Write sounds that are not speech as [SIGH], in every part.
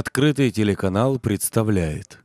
Открытый телеканал представляет.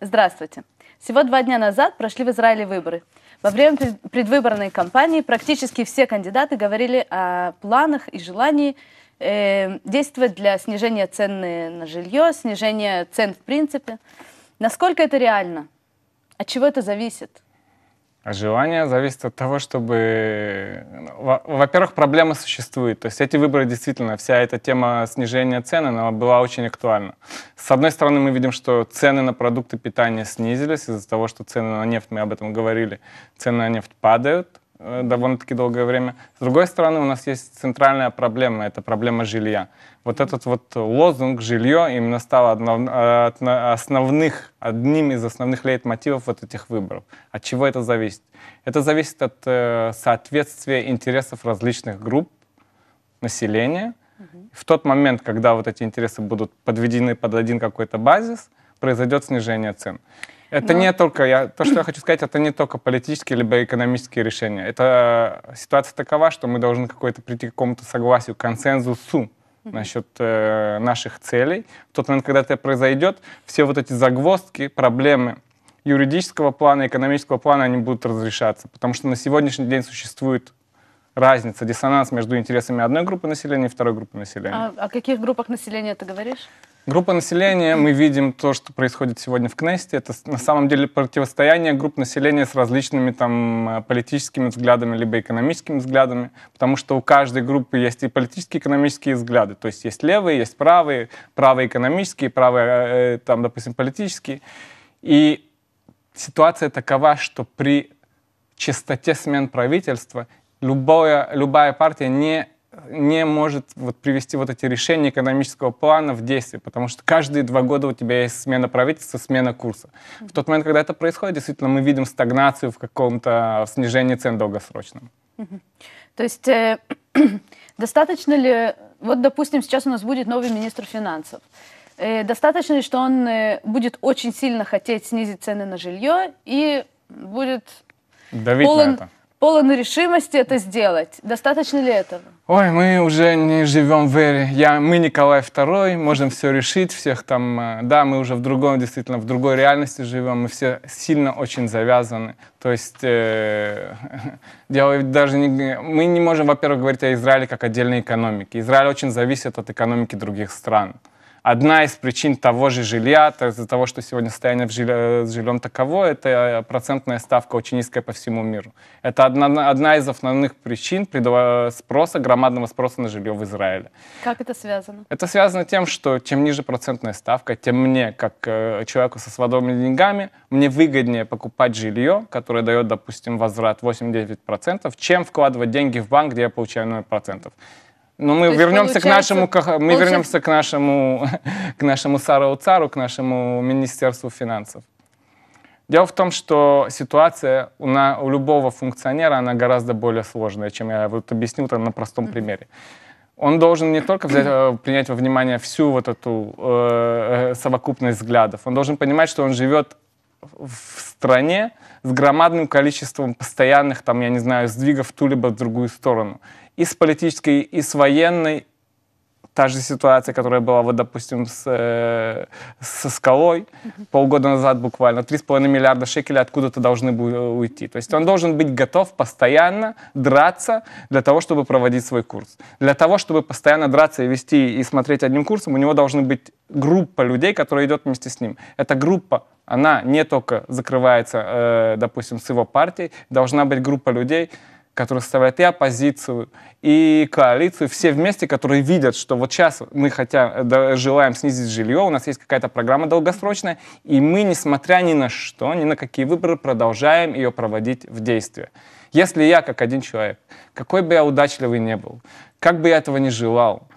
Здравствуйте. Всего два дня назад прошли в Израиле выборы. Во время предвыборной кампании практически все кандидаты говорили о планах и желании э, действовать для снижения цен на жилье, снижения цен в принципе. Насколько это реально? От чего это зависит? А желание зависит от того, чтобы... Ну, во-первых, проблема существует. То есть эти выборы действительно, вся эта тема снижения цен, она была очень актуальна. С одной стороны, мы видим, что цены на продукты питания снизились из-за того, что цены на нефть, мы об этом говорили, цены на нефть падают. Э, довольно-таки долгое время. С другой стороны, у нас есть центральная проблема, это проблема жилья. Вот этот вот лозунг «жилье» именно стал э, основных, одним из основных лейтмотивов вот этих выборов. От чего это зависит? Это зависит от э, соответствия интересов различных групп населения. В тот момент, когда вот эти интересы будут подведены под один какой-то базис, произойдет снижение цен. Это Но... не только, я, то, что я хочу сказать, это не только политические либо экономические решения. Это ситуация такова, что мы должны какой-то прийти к какому-то согласию, консенсусу насчет э, наших целей. В тот момент, когда это произойдет, все вот эти загвоздки, проблемы юридического плана, экономического плана, они будут разрешаться. Потому что на сегодняшний день существует разница, диссонанс между интересами одной группы населения и второй группы населения. А, а о каких группах населения ты говоришь? Группа населения, мы видим то, что происходит сегодня в Кнесте, это на самом деле противостояние групп населения с различными там э, политическими взглядами, либо экономическими взглядами, потому что у каждой группы есть и политические, и экономические взгляды, то есть есть левые, есть правые, правые экономические, правые, э, э, там, допустим, политические. И ситуация такова, что при частоте смен правительства любая, любая партия не не может вот привести вот эти решения экономического плана в действие, потому что каждые два года у тебя есть смена правительства, смена курса. В тот момент, когда это происходит, действительно мы видим стагнацию в каком-то снижении цен долгосрочном. То есть э, [CLEARS THROAT] достаточно ли, вот допустим, сейчас у нас будет новый министр финансов, э, достаточно ли, что он э, будет очень сильно хотеть снизить цены на жилье и будет Давить полон, на это полон решимости это сделать. Достаточно ли этого? Ой, мы уже не живем в эре. Я, мы Николай II, можем все решить, всех там... Э, да, мы уже в другом, действительно, в другой реальности живем, мы все сильно очень завязаны. То есть э, [LAUGHS] даже не... Мы не можем, во-первых, говорить о Израиле как отдельной экономике. Израиль очень зависит от экономики других стран. Одна из причин того же жилья, то из-за того, что сегодня состояние в жиль... Э, с жильем таково, это э, процентная ставка очень низкая по всему миру. Это одна, одна из основных причин э, спроса, громадного спроса на жилье в Израиле. Как это связано? Это связано тем, что чем ниже процентная ставка, тем мне, как э, человеку со свободными деньгами, мне выгоднее покупать жилье, которое дает, допустим, возврат 8-9%, чем вкладывать деньги в банк, где я получаю 0%. Но ну, мы То вернемся к нашему, к, мы вернемся к нашему, к нашему Сарау Цару, к нашему Министерству финансов. Дело в том, что ситуация у, на, у любого функционера, она гораздо более сложная, чем я вот объяснил там на простом примере. Он должен не только взять, э, принять во внимание всю вот эту э, э, совокупность взглядов, он должен понимать, что он живет в стране с громадным количеством постоянных, там, я не знаю, сдвигов в ту либо в другую сторону и с политической, и с военной. Та же ситуация, которая была, вот, допустим, с, э, со скалой mm-hmm. полгода назад буквально. 3,5 миллиарда шекелей откуда-то должны были э, уйти. То есть он должен быть готов постоянно драться для того, чтобы проводить свой курс. Для того, чтобы постоянно драться и вести и смотреть одним курсом, у него должны быть группа людей, которая идет вместе с ним. Эта группа она не только закрывается, э, допустим, с его партией, должна быть группа людей, которые составляют и оппозицию, и коалицию, все вместе, которые видят, что вот сейчас мы хотя э, да, желаем снизить жилье, у нас есть какая-то программа долгосрочная, и мы, несмотря ни на что, ни на какие выборы, продолжаем ее проводить в действие. Если я, как один человек, какой бы я удачливый не был, как бы я этого не желал,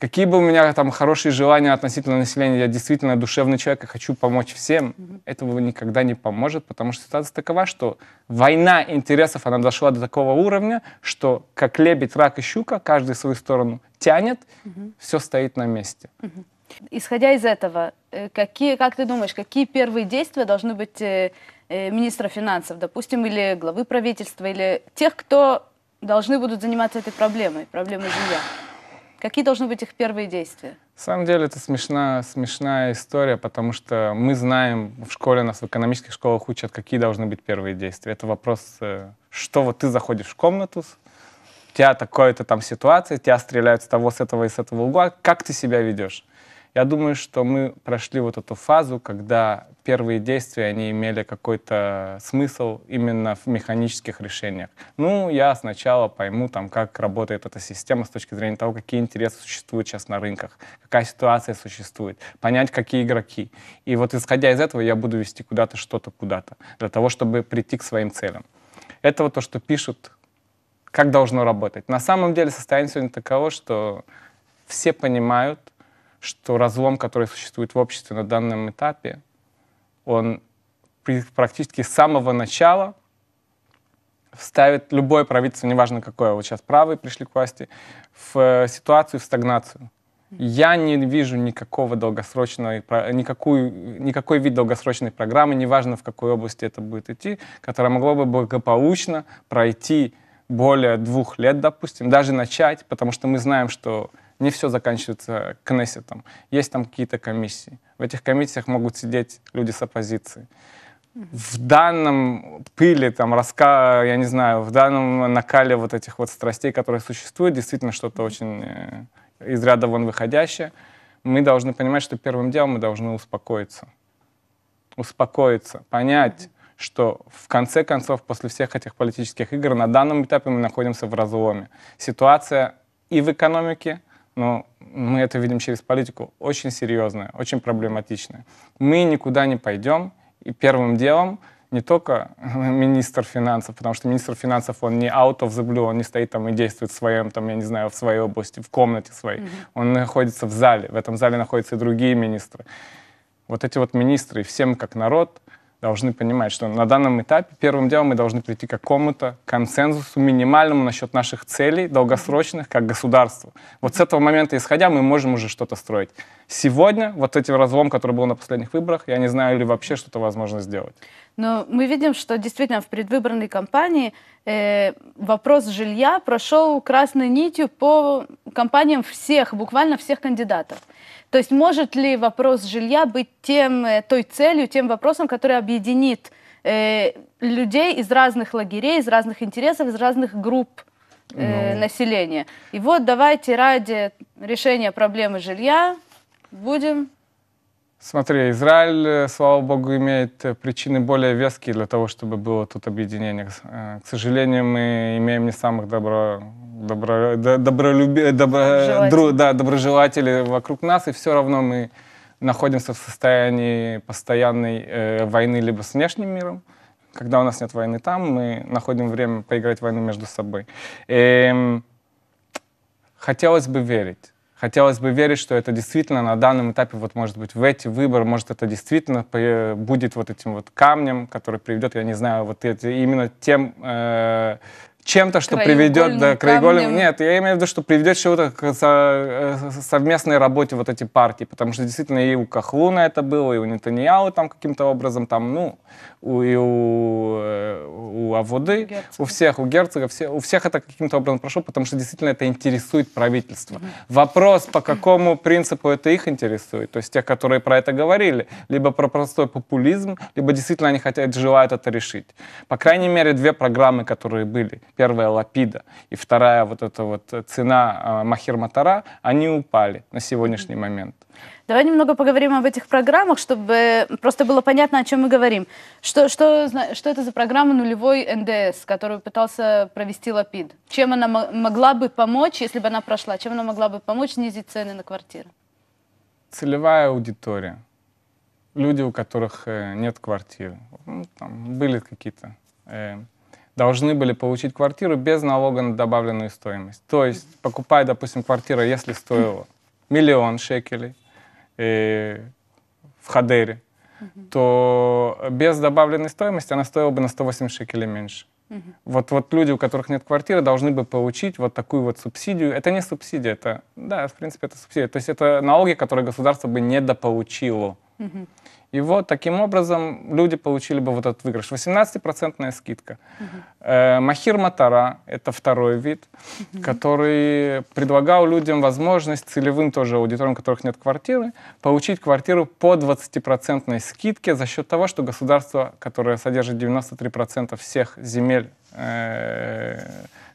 Какие бы у меня там хорошие желания относительно населения, я действительно душевный человек и хочу помочь всем, этого никогда не поможет, потому что ситуация такова, что война интересов, она дошла до такого уровня, что как лебедь, рак и щука, каждый свою сторону тянет, все стоит на месте. Исходя из этого, э, какие, как ты думаешь, какие первые действия должны быть э, э, министра финансов, допустим, или главы правительства, или тех, кто должны будут заниматься этой проблемой, проблемой жилья? Какие должны быть их первые действия? На самом деле это смешная, смешная история, потому что мы знаем, в школе нас, в экономических школах учат, какие должны быть первые действия. Это вопрос, э, что вот ты заходишь в комнату, у тебя такая-то там ситуация, тебя стреляют с того, с этого и с этого угла, как ты себя ведешь? Я думаю, что мы прошли вот эту фазу, когда первые действия, они имели какой-то смысл именно в механических решениях. Ну, я сначала пойму, там, как работает эта система с точки зрения того, какие интересы существуют сейчас на рынках, какая ситуация существует, понять, какие игроки. И вот исходя из этого я буду вести куда-то что-то куда-то, для того, чтобы прийти к своим целям. Это вот то, что пишут, как должно работать. На самом деле состояние сегодня таково, что все понимают, что разлом, который существует в обществе на данном этапе, он практически с самого начала вставит любое правительство, неважно какое, вот сейчас правые пришли к власти, в э, ситуацию, в стагнацию. Я не вижу никакого долгосрочного никакую, никакой вид долгосрочной программы, неважно в какой области это будет идти, которая могла бы благополучно пройти более двух лет, допустим, даже начать, потому что мы знаем, что не все заканчивается Кнессетом. Есть там какие-то комиссии. В этих комиссиях могут сидеть люди с оппозиции. В данном пыле, там, раска, я не знаю, в данном накале вот этих вот страстей, которые существуют, действительно что-то очень э, из ряда вон выходящее. Мы должны понимать, что первым делом мы должны успокоиться. Успокоиться, понять, что в конце концов, после всех этих политических игр, на данном этапе мы находимся в разломе. Ситуация и в экономике, но мы это видим через политику, очень серьезная, очень проблематичная. Мы никуда не пойдем, и первым делом не только [LAUGHS] министр финансов, потому что министр финансов, он не out of the blue, он не стоит там и действует в своем, там, я не знаю, в своей области, в комнате своей. Mm-hmm. Он находится в зале, в этом зале находятся и другие министры. Вот эти вот министры, всем как народ, должны понимать, что на данном этапе первым делом мы должны прийти к какому-то консенсусу минимальному насчет наших целей долгосрочных как государство. Вот с этого момента исходя мы можем уже что-то строить. Сегодня вот эти разлом, который был на последних выборах, я не знаю, или вообще что-то возможно сделать. Но мы видим, что действительно в предвыборной кампании э, вопрос жилья прошел красной нитью по кампаниям всех, буквально всех кандидатов. То есть может ли вопрос жилья быть тем, э, той целью, тем вопросом, который объединит э, людей из разных лагерей, из разных интересов, из разных групп э, ну... населения? И вот давайте ради решения проблемы жилья будем Смотри, Израиль, э, слава богу, имеет э, причины более веские для того, чтобы было тут объединение. К э, сожалению, мы имеем не самых добро, добро, добролюби, добро, дру, да, доброжелателей вокруг нас, и все равно мы находимся в состоянии постоянной э, войны либо с внешним миром, когда у нас нет войны там, мы находим время поиграть в войну между собой. И, эм, хотелось бы верить Хотелось бы верить, что это действительно на данном этапе, вот может быть, в эти выборы, может, это действительно будет вот этим вот камнем, который приведет, я не знаю, вот эти, именно тем э, чем-то, что приведет до да, краеугольным. Нет, я имею в виду, что приведет чего-то к э, совместной работе вот эти партии, потому что действительно и у Кахлуна это было, и у Нетаньяу там каким-то образом там, ну, у, и у, э, у Аводы, у всех, у герцога, все, у всех это каким-то образом прошло, потому что действительно это интересует правительство. Mm -hmm. Вопрос, по какому принципу это их интересует, то есть тех, которые про это говорили, либо про простой популизм, либо действительно они хотят, желают это решить. По крайней мере, две программы, которые были, первая Лапида и вторая вот эта вот цена э, Махир Матара, они упали на сегодняшний mm -hmm. момент. Давай немного поговорим об этих программах, чтобы просто было понятно, о чем мы говорим. Что, что, что это за программа нулевой НДС, которую пытался провести Лапид? Чем она могла бы помочь, если бы она прошла? Чем она могла бы помочь снизить цены на квартиры? Целевая аудитория. Люди, у которых э, нет квартиры. Ну, там были какие-то... Э, должны были получить квартиру без налога на добавленную стоимость. То есть, покупая, допустим, квартиру, если стоила [CLEARS THROAT] миллион шекелей, в Хадере, угу. то без добавленной стоимости она стоила бы на 180 шекелей меньше. Угу. Вот, вот люди, у которых нет квартиры, должны бы получить вот такую вот субсидию. Это не субсидия, это, да, в принципе, это субсидия. То есть это налоги, которые государство бы недополучило. Угу. И вот таким образом люди получили бы вот этот выигрыш. 18% скидка. Угу. Э, махир Матара – это второй вид, угу. который предлагал людям возможность целевым тоже аудиториям, у которых нет квартиры, получить квартиру по 20% скидке за счет того, что государство, которое содержит 93% всех земель э,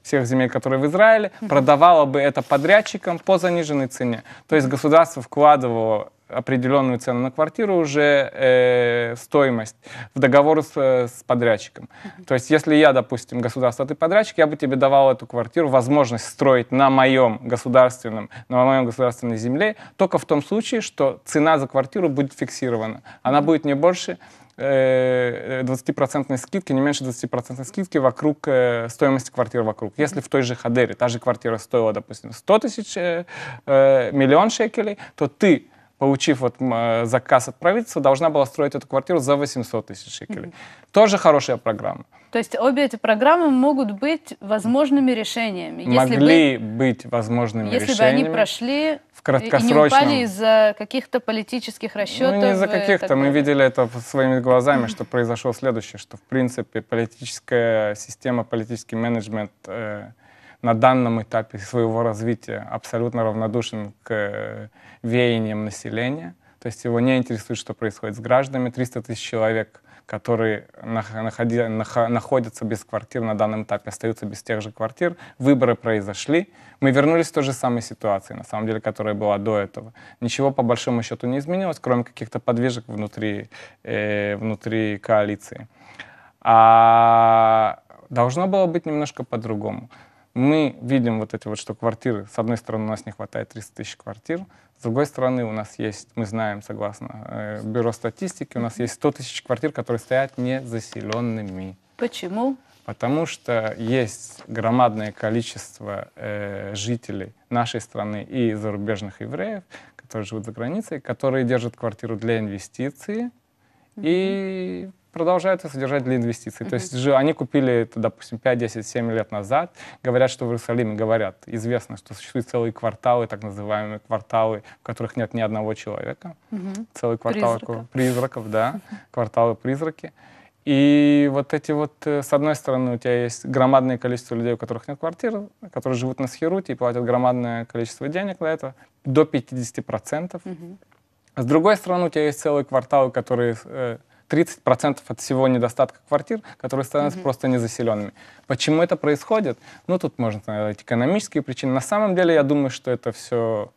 всех земель, которые в Израиле, mm продавала бы это подрядчикам по заниженной цене. То есть государство вкладывало определенную цену на квартиру уже э, стоимость в договоре с, э, с подрядчиком. То есть, если я, допустим, государство, ты подрядчик, я бы тебе давал эту квартиру, возможность строить на моем государственном, на моем государственной земле, только в том случае, что цена за квартиру будет фиксирована. Она будет не больше 20% э, э, скидки, не меньше 20% скидки вокруг э, стоимости квартиры вокруг. Если в той же Хадере та же квартира стоила, допустим, 100 тысяч, э, э, миллион шекелей, то ты получив вот э, заказ от правительства, должна была строить эту квартиру за 800 тысяч шекелей. Mm -hmm. Тоже хорошая программа. То есть обе эти программы могут быть возможными решениями. Если Могли бы, быть возможными если решениями. Если бы они прошли в краткосрочном... и не упали из-за каких-то политических расчетов. Ну, не из-за э, каких-то. Мы видели это своими глазами, что произошло следующее, что, в принципе, политическая система, политический менеджмент э, на данном этапе своего развития абсолютно равнодушен к э, веяниям населения. То есть его не интересует, что происходит с гражданами. 300 тысяч человек, которые находи, находятся без квартир на данном этапе, остаются без тех же квартир. Выборы произошли. Мы вернулись в той же самой ситуации, на самом деле, которая была до этого. Ничего по большому счету не изменилось, кроме каких-то подвижек внутри, э, внутри коалиции. А должно было быть немножко по-другому мы видим вот эти вот, что квартиры, с одной стороны, у нас не хватает 30 тысяч квартир, с другой стороны, у нас есть, мы знаем, согласно э, бюро статистики, у нас есть 100 тысяч квартир, которые стоят незаселенными. Почему? Потому что есть громадное количество э, жителей нашей страны и зарубежных евреев, которые живут за границей, которые держат квартиру для инвестиций mm-hmm. и продолжают их содержать для инвестиций. Mm-hmm. То есть же они купили, это, допустим, 5, 10, 7 лет назад, говорят, что в Иерусалиме, говорят, известно, что существуют целые кварталы, так называемые кварталы, в которых нет ни одного человека. Mm-hmm. Целый квартал призраков, призраков да, mm-hmm. кварталы-призраки. И вот эти вот, э, с одной стороны, у тебя есть громадное количество людей, у которых нет квартир, которые живут на схеруте и платят громадное количество денег на это, до 50%. Угу. Mm -hmm. С другой стороны, у тебя есть целые кварталы, которые э, 30% от всего недостатка квартир, которые становятся mm-hmm. просто незаселенными. Почему это происходит? Ну, тут можно найти экономические причины. На самом деле, я думаю, что это все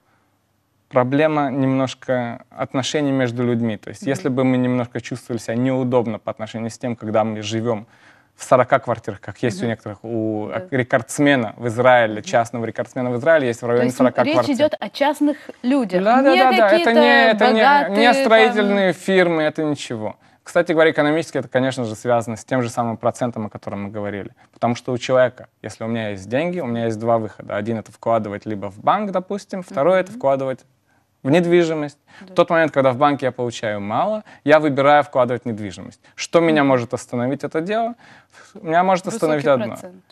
проблема немножко отношений между людьми. То есть, mm-hmm. если бы мы немножко чувствовали себя неудобно по отношению с тем, когда мы живем в 40 квартирах, как есть mm-hmm. у некоторых, у yeah. рекордсмена в Израиле, частного рекордсмена в Израиле есть в районе То есть 40 речь квартир. речь идет о частных людях. Да, не да, да, да. Это не, это богатые, не, не строительные там... фирмы, это ничего. Кстати говоря, экономически это, конечно же, связано с тем же самым процентом, о котором мы говорили. Потому что у человека, если у меня есть деньги, у меня есть два выхода. Один — это вкладывать либо в банк, допустим, второй mm-hmm. — это вкладывать в недвижимость. Да. В тот момент, когда в банке я получаю мало, я выбираю вкладывать в недвижимость. Что меня может остановить это дело? Меня может Высокий остановить одно. Процент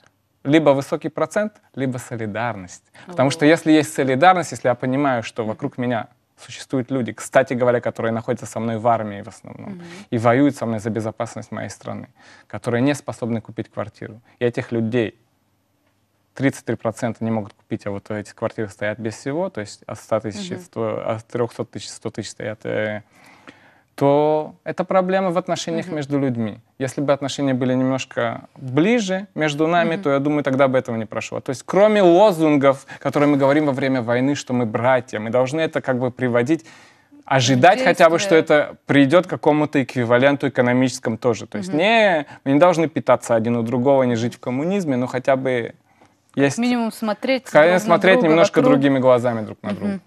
либо высокий процент, либо солидарность. Потому что если есть солидарность, если я понимаю, что вокруг меня существуют люди, кстати говоря, которые находятся со мной в армии в основном mm-hmm. и воюют со мной за безопасность моей страны, которые не способны купить квартиру. И этих людей 33% не могут купить, а вот эти квартиры стоят без всего, то есть от 100 тысяч, mm-hmm. 100, от 300 тысяч, 100 тысяч стоят э, то это проблема в отношениях mm-hmm. между людьми. Если бы отношения были немножко ближе между нами, mm-hmm. то я думаю, тогда бы этого не прошло. То есть кроме лозунгов, которые мы говорим во время войны, что мы братья, мы должны это как бы приводить, ожидать хотя бы, что это придет к какому-то эквиваленту экономическому тоже. То есть mm-hmm. не, мы не должны питаться один у другого, не жить в коммунизме, но хотя бы есть... Минимум смотреть. Конечно, смотреть друг немножко друг. другими глазами друг на друга. Mm-hmm.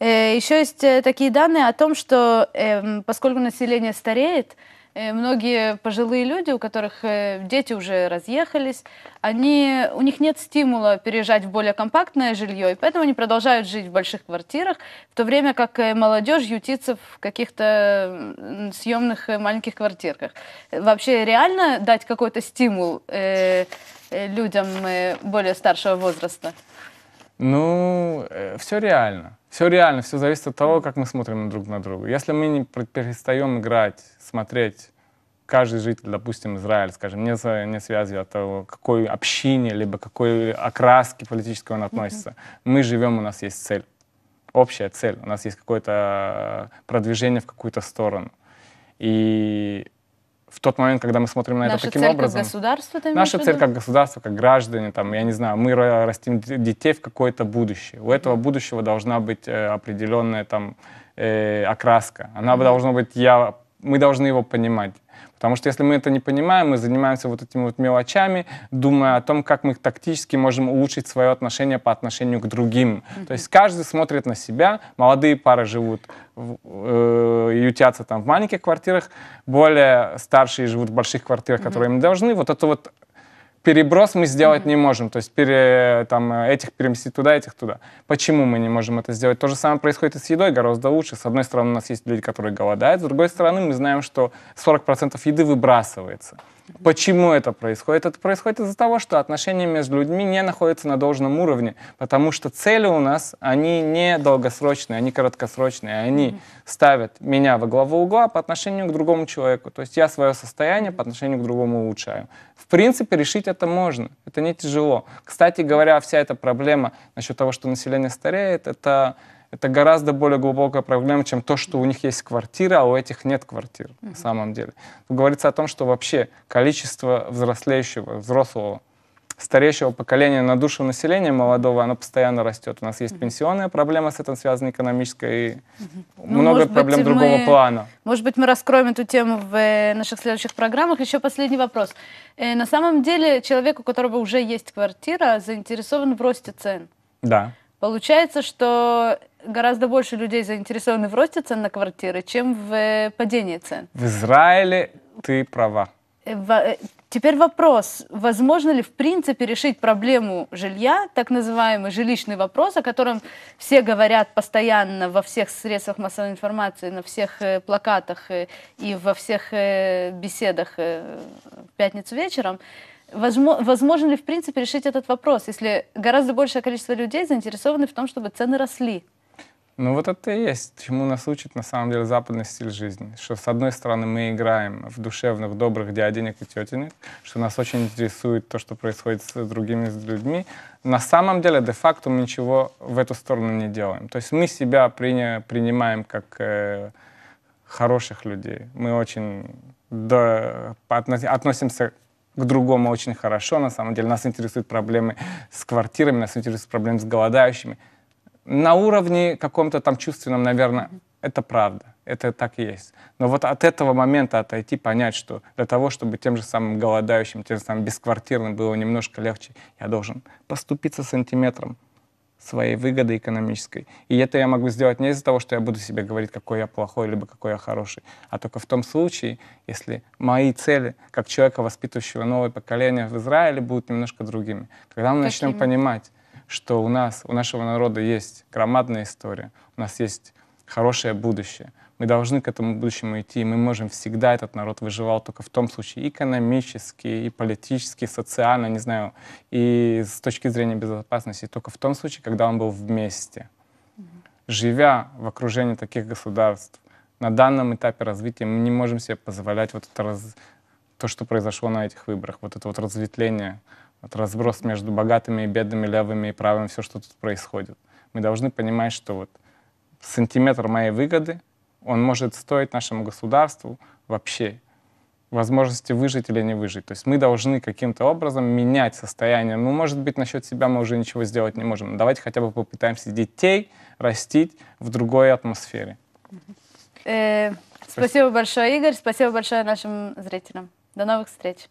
Э, Еще есть э, такие данные о том, что эм, поскольку население стареет, э, многие пожилые люди, у которых дети уже разъехались, они, у них нет стимула переезжать в более компактное жилье, и поэтому они продолжают жить в больших квартирах, в то время как молодежь ютится в каких-то съемных маленьких квартирках. Вообще реально дать какой-то стимул людям более старшего возраста? Ну, все реально. Все реально, все зависит от того, как мы смотрим друг на друга. Если мы не перестаем играть, смотреть, каждый житель, допустим, Израиль, скажем, не, за, не связи от того, какой общине, либо какой окраске политической он относится. Mm-hmm. Мы живем, у нас есть цель, общая цель, у нас есть какое-то э, продвижение в какую-то сторону. И в тот момент, когда мы смотрим на Наша это таким цель образом. Как государство, ты Наша цель как государство, как граждане, там, я не знаю, мы растим детей в какое-то будущее. У этого будущего должна быть э, определенная там э, окраска. Она mm-hmm. должна быть я, мы должны его понимать. Потому что если мы это не понимаем, мы занимаемся вот этими вот мелочами, думая о том, как мы тактически можем улучшить свое отношение по отношению к другим. Mm-hmm. То есть каждый смотрит на себя, молодые пары живут э, ютятся там в маленьких квартирах, более старшие живут в больших квартирах, mm-hmm. которые им должны. Вот это вот переброс мы сделать mm-hmm. не можем, то есть пере, там, э, этих переместить туда, этих туда. Почему мы не можем это сделать? То же самое происходит и с едой, гораздо лучше. С одной стороны, у нас есть люди, которые голодают, с другой стороны, мы знаем, что 40% еды выбрасывается. Почему это происходит? Это происходит из-за того, что отношения между людьми не находятся на должном уровне, потому что цели у нас, они не долгосрочные, они короткосрочные, они ставят меня во главу угла по отношению к другому человеку. То есть я свое состояние по отношению к другому улучшаю. В принципе, решить это можно, это не тяжело. Кстати говоря, вся эта проблема насчет того, что население стареет, это это гораздо более глубокая проблема, чем то, что у них есть квартира, а у этих нет квартир mm-hmm. на самом деле. Тут говорится о том, что вообще количество взрослеющего, взрослого, стареющего поколения на душу населения молодого, оно постоянно растет. У нас есть mm-hmm. пенсионная проблема с этим связана, экономическая, и mm-hmm. много ну, проблем быть, другого мы, плана. Может быть, мы раскроем эту тему в э, наших следующих программах. Еще последний вопрос. Э, на самом деле, человек, у которого уже есть квартира, заинтересован в росте цен. Да. Получается, что гораздо больше людей заинтересованы в росте цен на квартиры, чем в э, падении цен. В Израиле ты права. Э, э, теперь вопрос, возможно ли в принципе решить проблему жилья, так называемый жилищный вопрос, о котором все говорят постоянно во всех средствах массовой информации, на всех плакатах и во всех беседах в пятницу вечером возможно ли, в принципе, решить этот вопрос, если гораздо большее количество людей заинтересованы в том, чтобы цены росли? Ну вот это и есть, чему нас учит на самом деле западный стиль жизни. Что с одной стороны мы играем в душевных, добрых дяденек и тетенек, что нас очень интересует то, что происходит с другими с людьми. На самом деле, де-факто, мы ничего в эту сторону не делаем. То есть мы себя приня- принимаем как э, хороших людей. Мы очень до, относимся к другому очень хорошо, на самом деле. Нас интересуют проблемы с квартирами, нас интересуют проблемы с голодающими. На уровне каком-то там чувственном, наверное, это правда, это так и есть. Но вот от этого момента отойти, понять, что для того, чтобы тем же самым голодающим, тем же самым бесквартирным было немножко легче, я должен поступиться сантиметром, своей выгоды экономической. И это я могу сделать не из-за того, что я буду себе говорить, какой я плохой, либо какой я хороший, а только в том случае, если мои цели, как человека, воспитывающего новое поколение в Израиле, будут немножко другими. Когда мы Какими? начнем понимать, что у нас, у нашего народа есть громадная история, у нас есть хорошее будущее, мы должны к этому будущему идти, и мы можем всегда этот народ выживал только в том случае экономически, и политически, социально, не знаю, и с точки зрения безопасности, только в том случае, когда он был вместе. Живя в окружении таких государств, на данном этапе развития мы не можем себе позволять вот это раз... то, что произошло на этих выборах, вот это вот разветвление, вот разброс между богатыми и бедными, левыми и правыми, все, что тут происходит. Мы должны понимать, что вот сантиметр моей выгоды — он может стоить нашему государству вообще возможности выжить или не выжить. То есть мы должны каким-то образом менять состояние. Ну, может быть, насчет себя мы уже ничего сделать не можем. Давайте хотя бы попытаемся детей растить в другой атмосфере. Э, спасибо большое, Игорь. Спасибо большое нашим зрителям. До новых встреч.